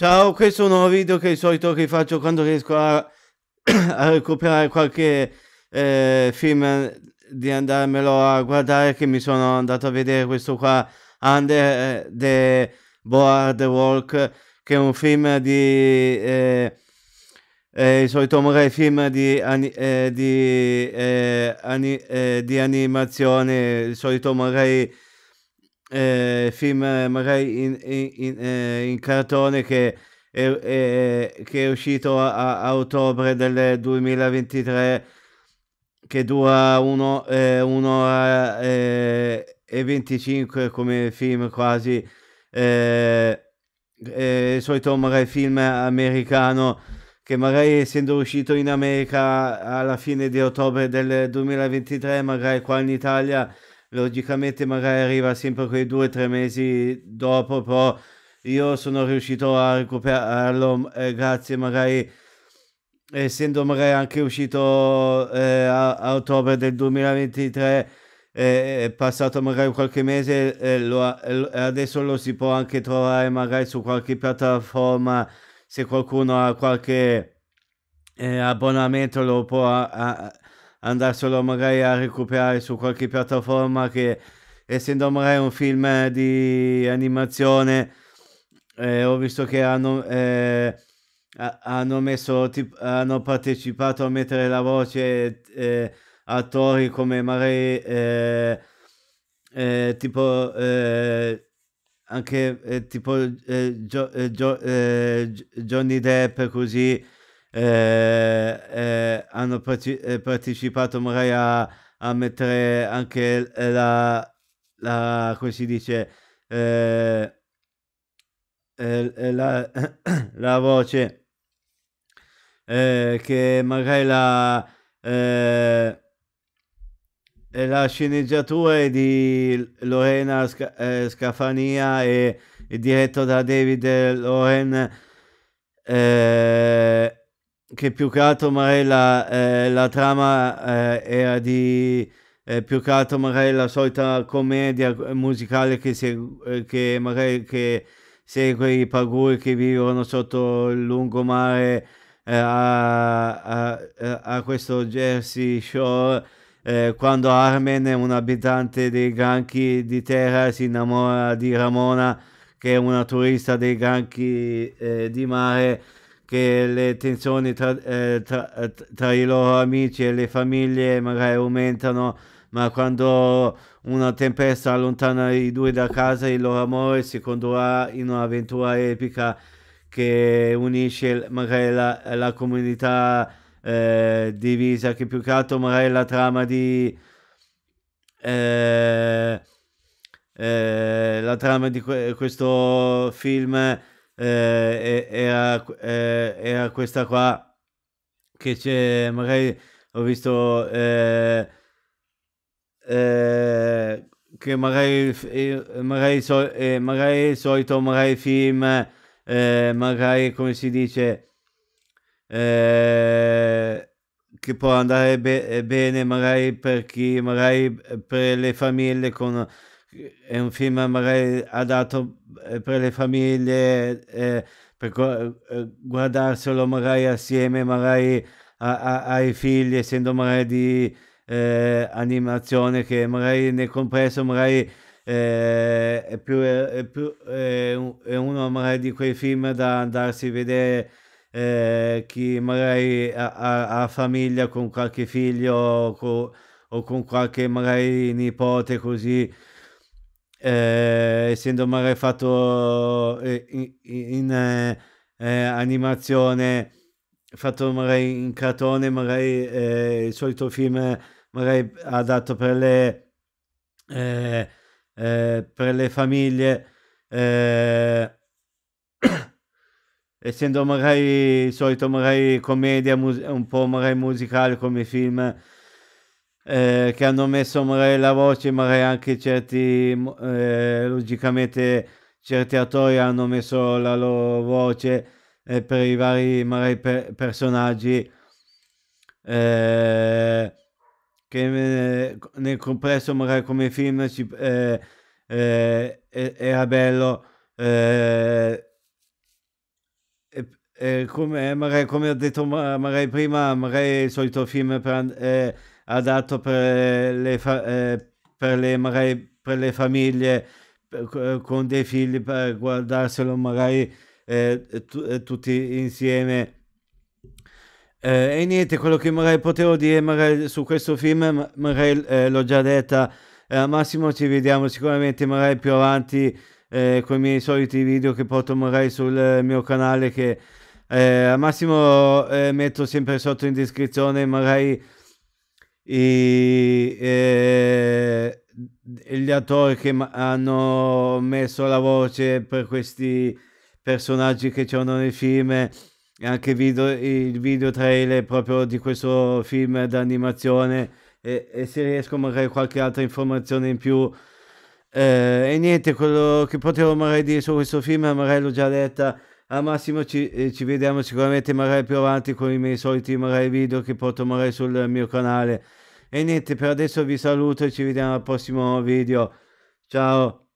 Ciao, questo è un nuovo video che di solito che faccio quando riesco a, a recuperare qualche eh, film eh, di andarmelo a guardare che mi sono andato a vedere questo qua Under eh, the Board Walk che è un film di eh, eh, il solito Murray film di, ani, eh, di, eh, ani, eh, di animazione il solito Magari eh, film eh, magari in, in, eh, in cartone che è, è, che è uscito a, a, ottobre del 2023 che dura 1 eh, un'ora eh, e 25 come film quasi eh, eh, il solito magari film americano che magari essendo uscito in America alla fine di ottobre del 2023 magari qua in Italia logicamente magari arriva sempre quei due o tre mesi dopo, però io sono riuscito a recuperarlo eh, grazie magari essendo magari anche uscito eh, a, a, ottobre del 2023 eh, è passato magari qualche mese eh, e eh, adesso lo si può anche trovare magari su qualche piattaforma se qualcuno ha qualche eh, abbonamento lo può a, a, andarselo magari a recuperare su qualche piattaforma che essendo magari un film eh, di animazione eh, ho visto che hanno, eh, hanno, messo, tip, hanno partecipato a mettere la voce eh, attori come magari tipo anche tipo Gio, Gio, Johnny Depp così eh, eh, hanno parte- eh, partecipato magari a, a mettere anche la, la, come si dice, eh, la, la voce eh, che magari la, eh, la sceneggiatura è di Lorena Sc- eh, Scafania e, e diretto da David Loren. Eh, che più che altro magari la, eh, la trama eh, era di eh, più che altro magari la solita commedia eh, musicale che, si, eh, che magari che segue i paguri che vivono sotto il lungomare eh, a, a, a, questo Jersey Shore quando Armen, un abitante dei Granchi di terra, si innamora di Ramona che è una turista dei Granchi di mare che le tensioni tra, eh, tra, eh, tra, i loro amici e le famiglie magari aumentano, ma quando una tempesta allontana i due da casa, il loro amore si condurrà in un'avventura epica che unisce magari la, la comunità eh, divisa, che più che altro magari la trama di... Eh, eh la trama di que- questo film eh, era, eh, era, questa qua che c'è, magari ho visto eh, eh che magari, magari, so, eh, magari il solito magari film, eh, magari come si dice, che può andare be- bene magari per chi, magari per le famiglie con è un film magari adatto eh, per le famiglie, eh, per eh, guardarselo magari assieme, magari a, a, ai figli, essendo magari di eh, animazione che magari nel compresso magari eh, è più, è, più è, uno magari di quei film da andarsi a vedere eh, chi magari ha, ha, famiglia con qualche figlio o con, o con qualche magari nipote così eh, essendo magari fatto eh, in, in eh, eh, animazione, fatto magari in cartone, magari eh, il solito film magari adatto per le, eh, per le famiglie, essendo magari il solito magari commedia, un po' magari musicale come film eh, che hanno messo magari la voce, magari anche certi, mm, eh, logicamente certi attori hanno messo la loro voce eh, per i vari magari, per personaggi eh, che eh, nel complesso magari come film ci, eh, era bello come, magari, come ho detto magari prima magari il solito film per, adatto per le, fa- eh, per le, magari, per le famiglie per, eh, con dei figli per guardarselo magari eh, t- eh, tutti insieme. Eh, e niente, quello che magari potevo dire magari su questo film, magari eh, l'ho già detta, eh, al massimo ci vediamo sicuramente magari più avanti con i miei soliti video che porto magari sul mio canale che al massimo metto sempre sotto in descrizione magari i, eh, gli attori che hanno messo la voce per questi personaggi che c'erano nel film e anche video, il video trailer proprio di questo film d'animazione e, e se riesco magari qualche altra informazione in più eh, e niente quello che potevo magari dire su questo film magari l'ho già letta al ah, massimo ci, eh, ci vediamo sicuramente magari più avanti con i miei soliti magari video che porto magari sul mio canale. E niente, per adesso vi saluto e ci vediamo al prossimo video. Ciao!